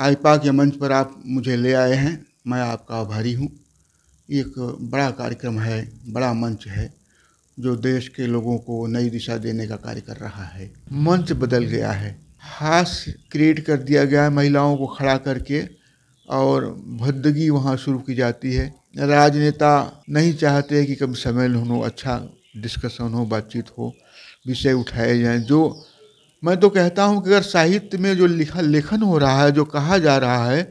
आईपा के मंच पर आप मुझे ले आए हैं मैं आपका आभारी हूँ एक बड़ा कार्यक्रम है बड़ा मंच है जो देश के लोगों को नई दिशा देने का कार्य कर रहा है मंच बदल गया है हास्य क्रिएट कर दिया गया है महिलाओं को खड़ा करके और भद्दगी वहाँ शुरू की जाती है राजनेता नहीं चाहते कि कभी सम्मेलन हो अच्छा डिस्कशन हो बातचीत हो विषय उठाए जाएं जो मैं तो कहता हूँ कि अगर साहित्य में जो लिखा लेखन हो रहा है जो कहा जा रहा है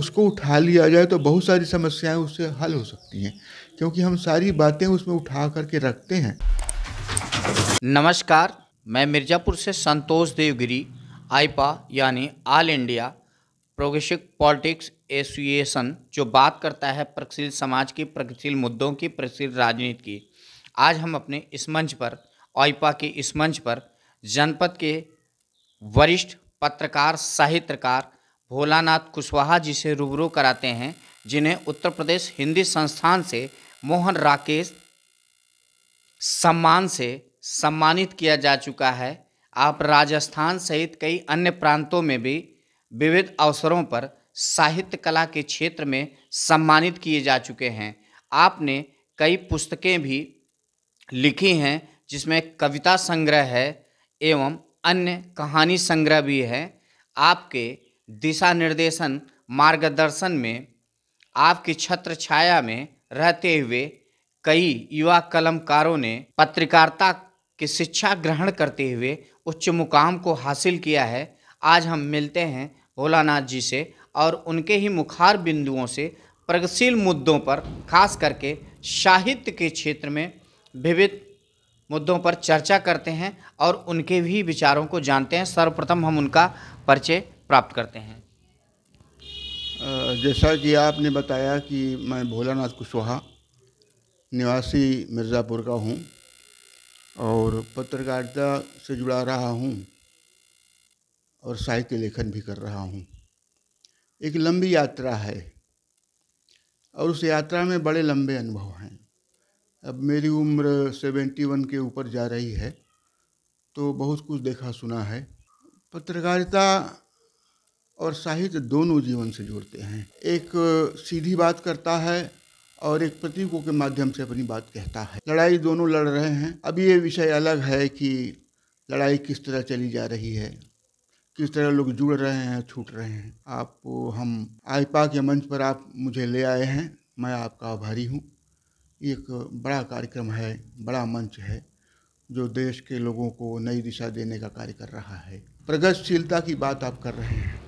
उसको उठा लिया जाए तो बहुत सारी समस्याएं उससे हल हो सकती हैं क्योंकि हम सारी बातें उसमें उठा करके रखते हैं नमस्कार मैं मिर्ज़ापुर से संतोष देवगिरी आईपा यानी all India progressive politics association जो बात करता है प्रगतिशील समाज की प्रगतिशील मुद्दों की प्रगतिशील राजनीति की आज हम अपने इस मंच पर आईपा के इस मंच पर जनपद के वरिष्ठ पत्रकार साहित्यकार भोलानाथ कुशवाहा जी से रूबरू कराते हैं जिन्हें उत्तर प्रदेश हिंदी संस्थान से मोहन राकेश सम्मान से सम्मानित किया जा चुका है आप राजस्थान सहित कई अन्य प्रांतों में भी विविध अवसरों पर साहित्य कला के क्षेत्र में सम्मानित किए जा चुके हैं आपने कई पुस्तकें भी लिखी हैं जिसमें कविता संग्रह है एवं अन्य कहानी संग्रह भी है आपके दिशा निर्देशन मार्गदर्शन में आपकी छत्र छाया में रहते हुए कई युवा कलमकारों ने पत्रकारिता की शिक्षा ग्रहण करते हुए उच्च मुकाम को हासिल किया है आज हम मिलते हैं भोलानाथ जी से और उनके ही मुखार बिंदुओं से प्रगतिशील मुद्दों पर खास करके साहित्य के क्षेत्र में विविध मुद्दों पर चर्चा करते हैं और उनके भी विचारों को जानते हैं सर्वप्रथम हम उनका परिचय प्राप्त करते हैं जैसा कि आपने बताया कि मैं भोलानाथ कुशवाहा निवासी मिर्ज़ापुर का हूँ और पत्रकारिता से जुड़ा रहा हूँ और साहित्य लेखन भी कर रहा हूँ एक लंबी यात्रा है और उस यात्रा में बड़े लंबे अनुभव हैं अब मेरी उम्र सेवेंटी वन के ऊपर जा रही है तो बहुत कुछ देखा सुना है पत्रकारिता और साहित्य दोनों जीवन से जुड़ते हैं एक सीधी बात करता है और एक प्रतीकों के माध्यम से अपनी बात कहता है लड़ाई दोनों लड़ रहे हैं अब ये विषय अलग है कि लड़ाई किस तरह चली जा रही है किस तरह लोग जुड़ रहे हैं छूट रहे हैं आप हम आईपा के मंच पर आप मुझे ले आए हैं मैं आपका आभारी हूँ एक बड़ा कार्यक्रम है बड़ा मंच है जो देश के लोगों को नई दिशा देने का कार्य कर रहा है प्रगतिशीलता की बात आप कर रहे हैं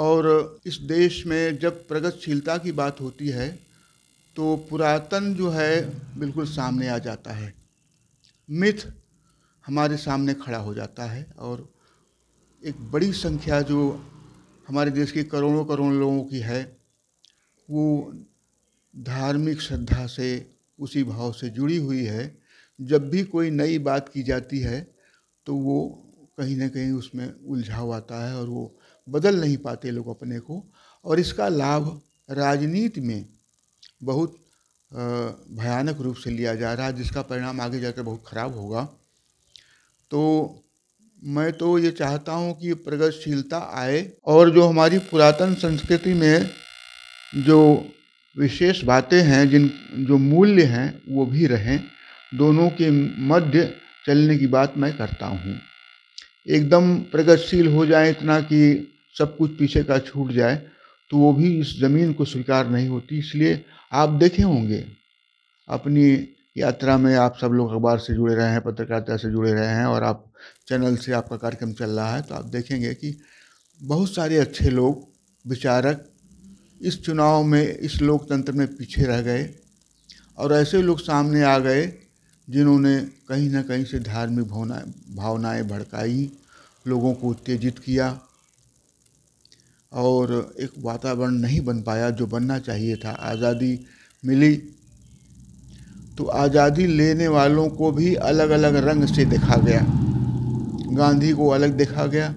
और इस देश में जब प्रगतिशीलता की बात होती है तो पुरातन जो है बिल्कुल सामने आ जाता है मिथ हमारे सामने खड़ा हो जाता है और एक बड़ी संख्या जो हमारे देश की करोड़ों करोड़ों लोगों की है वो धार्मिक श्रद्धा से उसी भाव से जुड़ी हुई है जब भी कोई नई बात की जाती है तो वो कहीं ना कहीं उसमें उलझाव आता है और वो बदल नहीं पाते लोग अपने को और इसका लाभ राजनीति में बहुत भयानक रूप से लिया जा रहा है जिसका परिणाम आगे जाकर बहुत ख़राब होगा तो मैं तो ये चाहता हूँ कि प्रगतिशीलता आए और जो हमारी पुरातन संस्कृति में जो विशेष बातें हैं जिन जो मूल्य हैं वो भी रहें दोनों के मध्य चलने की बात मैं करता हूँ एकदम प्रगतिशील हो जाए इतना कि सब कुछ पीछे का छूट जाए तो वो भी इस ज़मीन को स्वीकार नहीं होती इसलिए आप देखे होंगे अपनी यात्रा में आप सब लोग अखबार से जुड़े रहे हैं पत्रकारिता से जुड़े रहे हैं और आप चैनल से आपका कार्यक्रम चल रहा है तो आप देखेंगे कि बहुत सारे अच्छे लोग विचारक इस चुनाव में इस लोकतंत्र में पीछे रह गए और ऐसे लोग सामने आ गए जिन्होंने कहीं ना कहीं से धार्मिक भावनाएं भावनाएँ भड़काई लोगों को उत्तेजित किया और एक वातावरण नहीं बन पाया जो बनना चाहिए था आज़ादी मिली तो आज़ादी लेने वालों को भी अलग अलग रंग से देखा गया गांधी को अलग देखा गया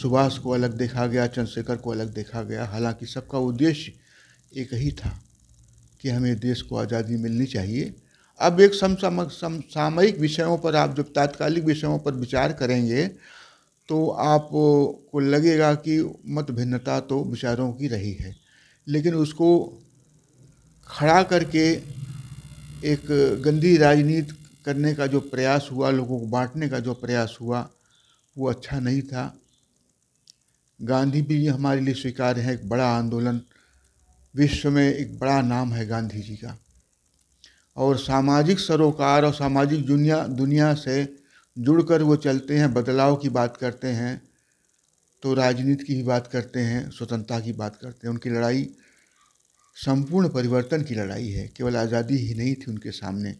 सुभाष को अलग देखा गया चंद्रशेखर को अलग देखा गया हालांकि सबका उद्देश्य एक ही था कि हमें देश को आज़ादी मिलनी चाहिए अब एक समसामयिक सम विषयों पर आप जब तात्कालिक विषयों पर विचार करेंगे तो आपको लगेगा कि मत भिन्नता तो विचारों की रही है लेकिन उसको खड़ा करके एक गंदी राजनीति करने का जो प्रयास हुआ लोगों को बांटने का जो प्रयास हुआ वो अच्छा नहीं था गांधी भी हमारे लिए स्वीकार्य है एक बड़ा आंदोलन विश्व में एक बड़ा नाम है गांधी जी का और सामाजिक सरोकार और सामाजिक दुनिया दुनिया से जुड़कर वो चलते हैं बदलाव की बात करते हैं तो राजनीति की ही बात करते हैं स्वतंत्रता की बात करते हैं उनकी लड़ाई संपूर्ण परिवर्तन की लड़ाई है केवल आज़ादी ही नहीं थी उनके सामने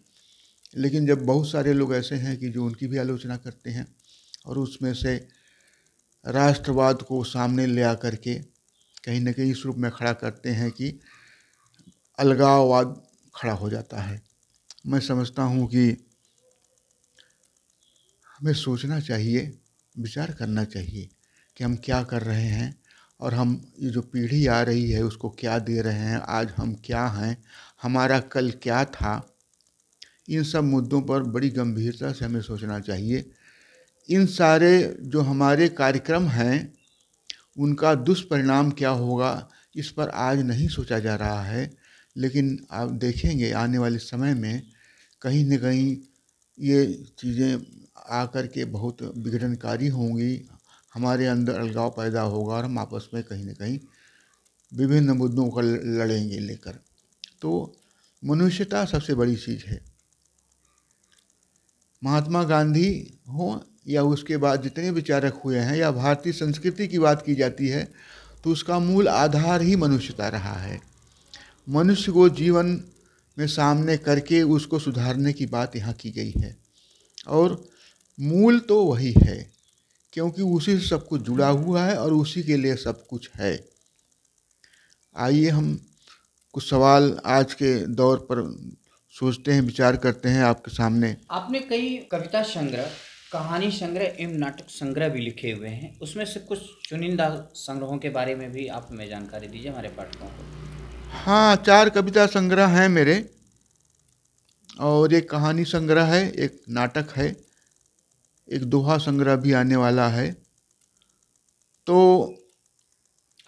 लेकिन जब बहुत सारे लोग ऐसे हैं कि जो उनकी भी आलोचना करते हैं और उसमें से राष्ट्रवाद को सामने ले आ करके कहीं ना कहीं इस रूप में खड़ा करते हैं कि अलगाववाद खड़ा हो जाता है मैं समझता हूँ कि हमें सोचना चाहिए विचार करना चाहिए कि हम क्या कर रहे हैं और हम ये जो पीढ़ी आ रही है उसको क्या दे रहे हैं आज हम क्या हैं हमारा कल क्या था इन सब मुद्दों पर बड़ी गंभीरता से हमें सोचना चाहिए इन सारे जो हमारे कार्यक्रम हैं उनका दुष्परिणाम क्या होगा इस पर आज नहीं सोचा जा रहा है लेकिन आप देखेंगे आने वाले समय में कहीं न कहीं ये चीज़ें आकर के बहुत विघटनकारी होंगी हमारे अंदर अलगाव पैदा होगा और हम आपस में कहीं ना कहीं विभिन्न मुद्दों का लड़ेंगे लेकर तो मनुष्यता सबसे बड़ी चीज़ है महात्मा गांधी हों या उसके बाद जितने विचारक हुए हैं या भारतीय संस्कृति की बात की जाती है तो उसका मूल आधार ही मनुष्यता रहा है मनुष्य को जीवन में सामने करके उसको सुधारने की बात यहाँ की गई है और मूल तो वही है क्योंकि उसी से सब कुछ जुड़ा हुआ है और उसी के लिए सब कुछ है आइए हम कुछ सवाल आज के दौर पर सोचते हैं विचार करते हैं आपके सामने आपने कई कविता संग्रह कहानी संग्रह एवं नाटक संग्रह भी लिखे हुए हैं उसमें से कुछ चुनिंदा संग्रहों के बारे में भी आप हमें जानकारी दीजिए हमारे पाठकों को हाँ चार कविता संग्रह हैं मेरे और एक कहानी संग्रह है एक नाटक है एक दोहा संग्रह भी आने वाला है तो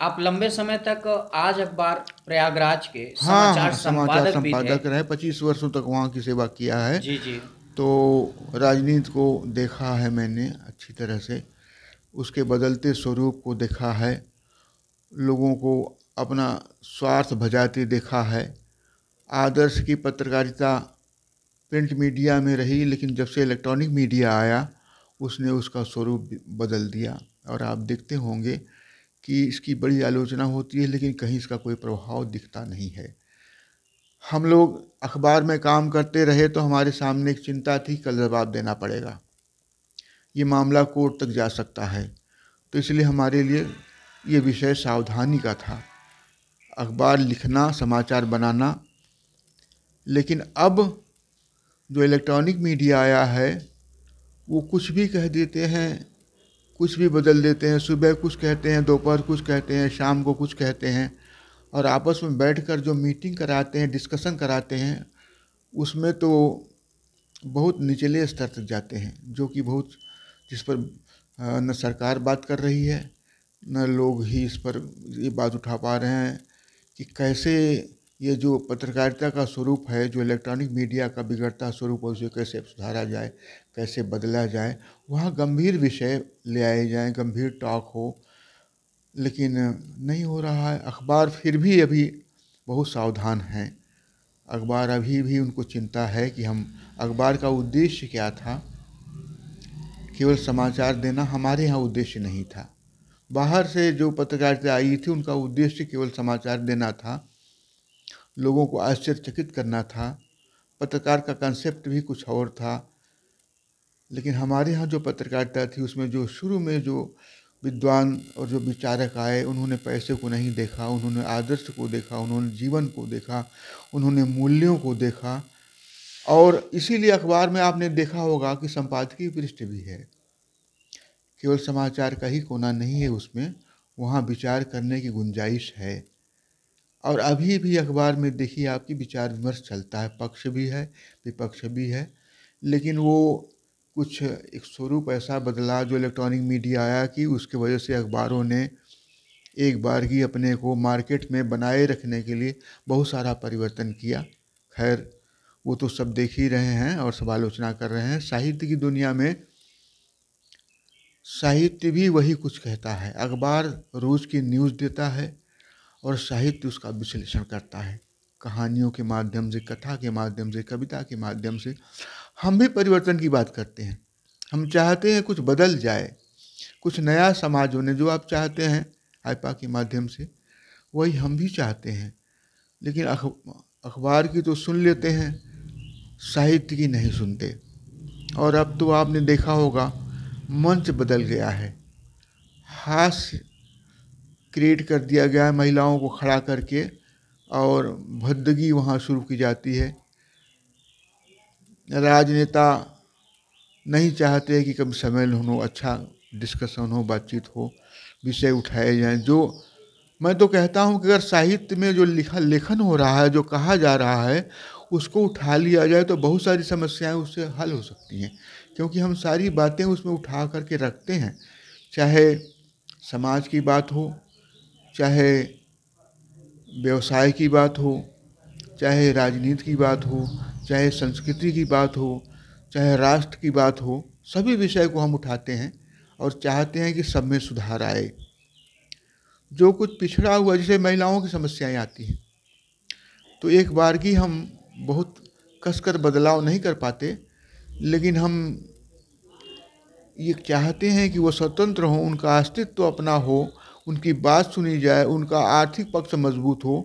आप लंबे समय तक आज अखबार प्रयागराज के हाँ, समाचार हाँ, समाचार संपादक, संपादक रहे पच्चीस वर्षों तक वहाँ की सेवा किया है जी जी तो राजनीति को देखा है मैंने अच्छी तरह से उसके बदलते स्वरूप को देखा है लोगों को अपना स्वार्थ भजाते देखा है आदर्श की पत्रकारिता प्रिंट मीडिया में रही लेकिन जब से इलेक्ट्रॉनिक मीडिया आया उसने उसका स्वरूप बदल दिया और आप देखते होंगे कि इसकी बड़ी आलोचना होती है लेकिन कहीं इसका कोई प्रभाव दिखता नहीं है हम लोग अखबार में काम करते रहे तो हमारे सामने एक चिंता थी कल जवाब देना पड़ेगा ये मामला कोर्ट तक जा सकता है तो इसलिए हमारे लिए ये विषय सावधानी का था अखबार लिखना समाचार बनाना लेकिन अब जो इलेक्ट्रॉनिक मीडिया आया है वो कुछ भी कह देते हैं कुछ भी बदल देते हैं सुबह कुछ कहते हैं दोपहर कुछ कहते हैं शाम को कुछ कहते हैं और आपस में बैठकर जो मीटिंग कराते हैं डिस्कशन कराते हैं उसमें तो बहुत निचले स्तर तक जाते हैं जो कि बहुत जिस पर न सरकार बात कर रही है न लोग ही इस पर ये बात उठा पा रहे हैं कि कैसे ये जो पत्रकारिता का स्वरूप है जो इलेक्ट्रॉनिक मीडिया का बिगड़ता स्वरूप है उसे कैसे सुधारा जाए कैसे बदला जाए वहाँ गंभीर विषय ले आए जाएँ गंभीर टॉक हो लेकिन नहीं हो रहा है अखबार फिर भी अभी बहुत सावधान हैं अखबार अभी भी उनको चिंता है कि हम अखबार का उद्देश्य क्या था केवल समाचार देना हमारे यहाँ उद्देश्य नहीं था बाहर से जो पत्रकारिता आई थी उनका उद्देश्य केवल समाचार देना था लोगों को आश्चर्यचकित करना था पत्रकार का कंसेप्ट भी कुछ और था लेकिन हमारे यहाँ जो पत्रकारिता थी उसमें जो शुरू में जो विद्वान और जो विचारक आए उन्होंने पैसे को नहीं देखा उन्होंने आदर्श को देखा उन्होंने जीवन को देखा उन्होंने मूल्यों को देखा और इसीलिए अखबार में आपने देखा होगा कि संपादकीय पृष्ठ भी है केवल समाचार का ही कोना नहीं है उसमें वहाँ विचार करने की गुंजाइश है और अभी भी अखबार में देखिए आपकी विचार विमर्श चलता है पक्ष भी है विपक्ष भी है लेकिन वो कुछ एक स्वरूप ऐसा बदला जो इलेक्ट्रॉनिक मीडिया आया कि उसके वजह से अखबारों ने एक बार ही अपने को मार्केट में बनाए रखने के लिए बहुत सारा परिवर्तन किया खैर वो तो सब देख ही रहे हैं और सब आलोचना कर रहे हैं साहित्य की दुनिया में साहित्य भी वही कुछ कहता है अखबार रोज़ की न्यूज़ देता है और साहित्य उसका विश्लेषण करता है कहानियों के माध्यम से कथा के माध्यम से कविता के माध्यम से हम भी परिवर्तन की बात करते हैं हम चाहते हैं कुछ बदल जाए कुछ नया समाज होने जो आप चाहते हैं आईपा के माध्यम से वही हम भी चाहते हैं लेकिन अखबार की तो सुन लेते हैं साहित्य की नहीं सुनते और अब तो आपने देखा होगा मंच बदल गया है हास्य क्रिएट कर दिया गया है महिलाओं को खड़ा करके और भद्दगी वहाँ शुरू की जाती है राजनेता नहीं चाहते कि कभी सम्मेलन हो अच्छा डिस्कशन हो बातचीत हो विषय उठाए जाएं जो मैं तो कहता हूं कि अगर साहित्य में जो लिखा लेखन हो रहा है जो कहा जा रहा है उसको उठा लिया जाए तो बहुत सारी समस्याएं उससे हल हो सकती हैं क्योंकि हम सारी बातें उसमें उठा करके रखते हैं चाहे समाज की बात हो चाहे व्यवसाय की बात हो चाहे राजनीति की बात हो चाहे संस्कृति की बात हो चाहे राष्ट्र की बात हो सभी विषय को हम उठाते हैं और चाहते हैं कि सब में सुधार आए जो कुछ पिछड़ा हुआ जैसे महिलाओं की समस्याएं आती हैं तो एक बार की हम बहुत कसकर बदलाव नहीं कर पाते लेकिन हम ये चाहते हैं कि वो स्वतंत्र हों उनका अस्तित्व तो अपना हो उनकी बात सुनी जाए उनका आर्थिक पक्ष मजबूत हो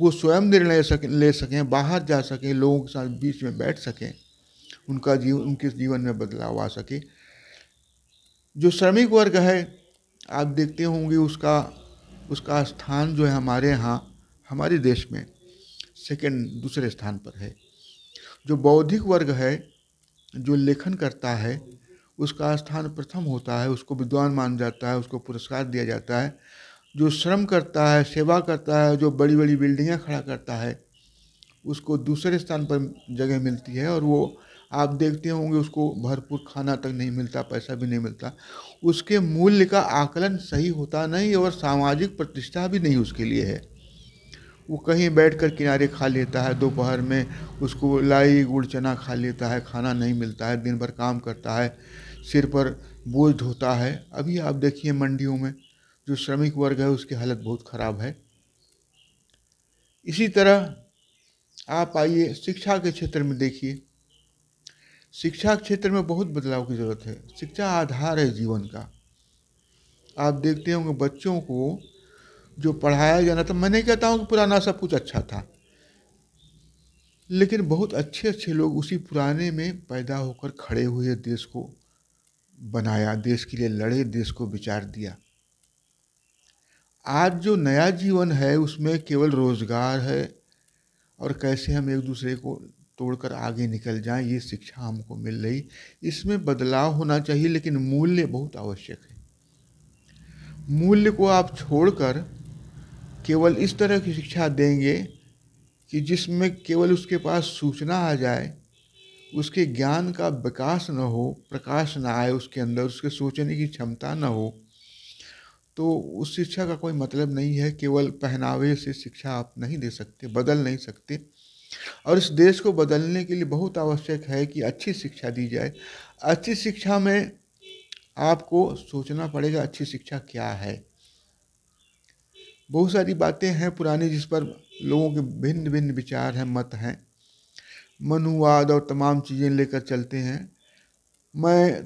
वो स्वयं निर्णय सकें ले सकें बाहर जा सकें लोगों के साथ बीच में बैठ सकें उनका जीवन उनके जीवन में बदलाव आ सके जो श्रमिक वर्ग है आप देखते होंगे उसका उसका स्थान जो है हमारे यहाँ हमारे देश में सेकंड दूसरे स्थान पर है जो बौद्धिक वर्ग है जो लेखन करता है उसका स्थान प्रथम होता है उसको विद्वान मान जाता है उसको पुरस्कार दिया जाता है जो श्रम करता है सेवा करता है जो बड़ी बड़ी बिल्डिंगें खड़ा करता है उसको दूसरे स्थान पर जगह मिलती है और वो आप देखते होंगे उसको भरपूर खाना तक नहीं मिलता पैसा भी नहीं मिलता उसके मूल्य का आकलन सही होता नहीं और सामाजिक प्रतिष्ठा भी नहीं उसके लिए है वो कहीं बैठ कर किनारे खा लेता है दोपहर में उसको लाई गुड़ चना खा लेता है खाना नहीं मिलता है दिन भर काम करता है सिर पर बोझ धोता है अभी आप देखिए मंडियों में जो श्रमिक वर्ग है उसकी हालत बहुत ख़राब है इसी तरह आप आइए शिक्षा के क्षेत्र में देखिए शिक्षा क्षेत्र में बहुत बदलाव की ज़रूरत है शिक्षा आधार है जीवन का आप देखते होंगे बच्चों को जो पढ़ाया जाना था मैं नहीं कहता हूँ कि पुराना सब कुछ अच्छा था लेकिन बहुत अच्छे अच्छे लोग उसी पुराने में पैदा होकर खड़े हुए देश को बनाया देश के लिए लड़े देश को विचार दिया आज जो नया जीवन है उसमें केवल रोज़गार है और कैसे हम एक दूसरे को तोड़कर आगे निकल जाएं ये शिक्षा हमको मिल रही इसमें बदलाव होना चाहिए लेकिन मूल्य बहुत आवश्यक है मूल्य को आप छोड़कर केवल इस तरह की शिक्षा देंगे कि जिसमें केवल उसके पास सूचना आ जाए उसके ज्ञान का विकास न हो प्रकाश न आए उसके अंदर उसके सोचने की क्षमता न हो तो उस शिक्षा का कोई मतलब नहीं है केवल पहनावे से शिक्षा आप नहीं दे सकते बदल नहीं सकते और इस देश को बदलने के लिए बहुत आवश्यक है कि अच्छी शिक्षा दी जाए अच्छी शिक्षा में आपको सोचना पड़ेगा अच्छी शिक्षा क्या है बहुत सारी बातें हैं पुरानी जिस पर लोगों के भिन्न भिन्न विचार हैं मत हैं मनुवाद और तमाम चीज़ें लेकर चलते हैं मैं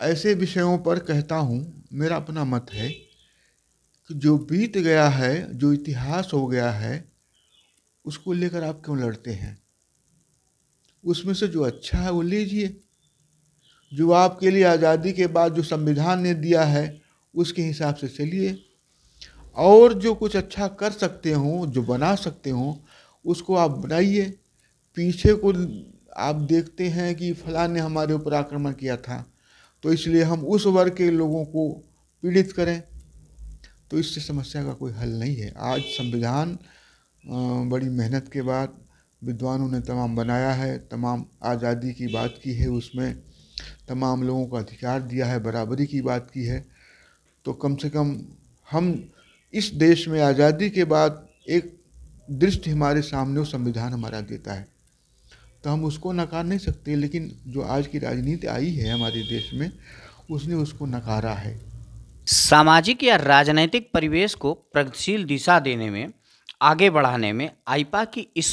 ऐसे विषयों पर कहता हूँ मेरा अपना मत है कि जो बीत गया है जो इतिहास हो गया है उसको लेकर आप क्यों लड़ते हैं उसमें से जो अच्छा है वो लीजिए जो आपके लिए आज़ादी के बाद जो संविधान ने दिया है उसके हिसाब से चलिए और जो कुछ अच्छा कर सकते हो जो बना सकते हो उसको आप बनाइए पीछे को आप देखते हैं कि फला ने हमारे ऊपर आक्रमण किया था तो इसलिए हम उस वर्ग के लोगों को पीड़ित करें तो इससे समस्या का कोई हल नहीं है आज संविधान बड़ी मेहनत के बाद विद्वानों ने तमाम बनाया है तमाम आज़ादी की बात की है उसमें तमाम लोगों का अधिकार दिया है बराबरी की बात की है तो कम से कम हम इस देश में आज़ादी के बाद एक दृष्टि हमारे सामने वो संविधान हमारा देता है तो हम उसको नकार नहीं सकते लेकिन जो आज की राजनीति आई है हमारे देश में उसने उसको नकारा है सामाजिक या राजनैतिक परिवेश को प्रगतिशील दिशा देने में आगे बढ़ाने में आईपा की इस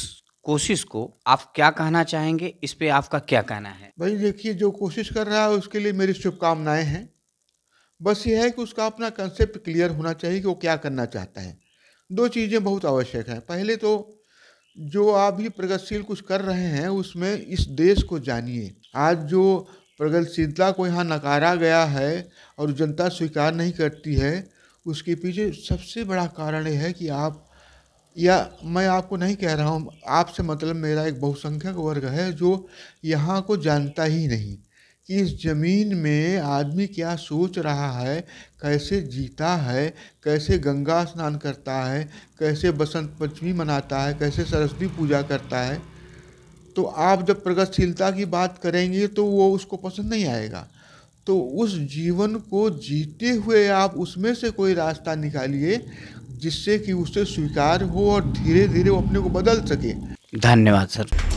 कोशिश को आप क्या कहना चाहेंगे इस पे आपका क्या कहना है भाई देखिए जो कोशिश कर रहा है उसके लिए मेरी शुभकामनाएं हैं बस ये है कि उसका अपना कंसेप्ट क्लियर होना चाहिए कि वो क्या करना चाहता है दो चीज़ें बहुत आवश्यक हैं पहले तो जो आप भी प्रगतिशील कुछ कर रहे हैं उसमें इस देश को जानिए आज जो प्रगतिशीलता को यहाँ नकारा गया है और जनता स्वीकार नहीं करती है उसके पीछे सबसे बड़ा कारण यह है कि आप या मैं आपको नहीं कह रहा हूँ आपसे मतलब मेरा एक बहुसंख्यक वर्ग है जो यहाँ को जानता ही नहीं कि इस ज़मीन में आदमी क्या सोच रहा है कैसे जीता है कैसे गंगा स्नान करता है कैसे बसंत पंचमी मनाता है कैसे सरस्वती पूजा करता है तो आप जब प्रगतिशीलता की बात करेंगे तो वो उसको पसंद नहीं आएगा तो उस जीवन को जीते हुए आप उसमें से कोई रास्ता निकालिए जिससे कि उसे स्वीकार हो और धीरे धीरे वो अपने को बदल सके धन्यवाद सर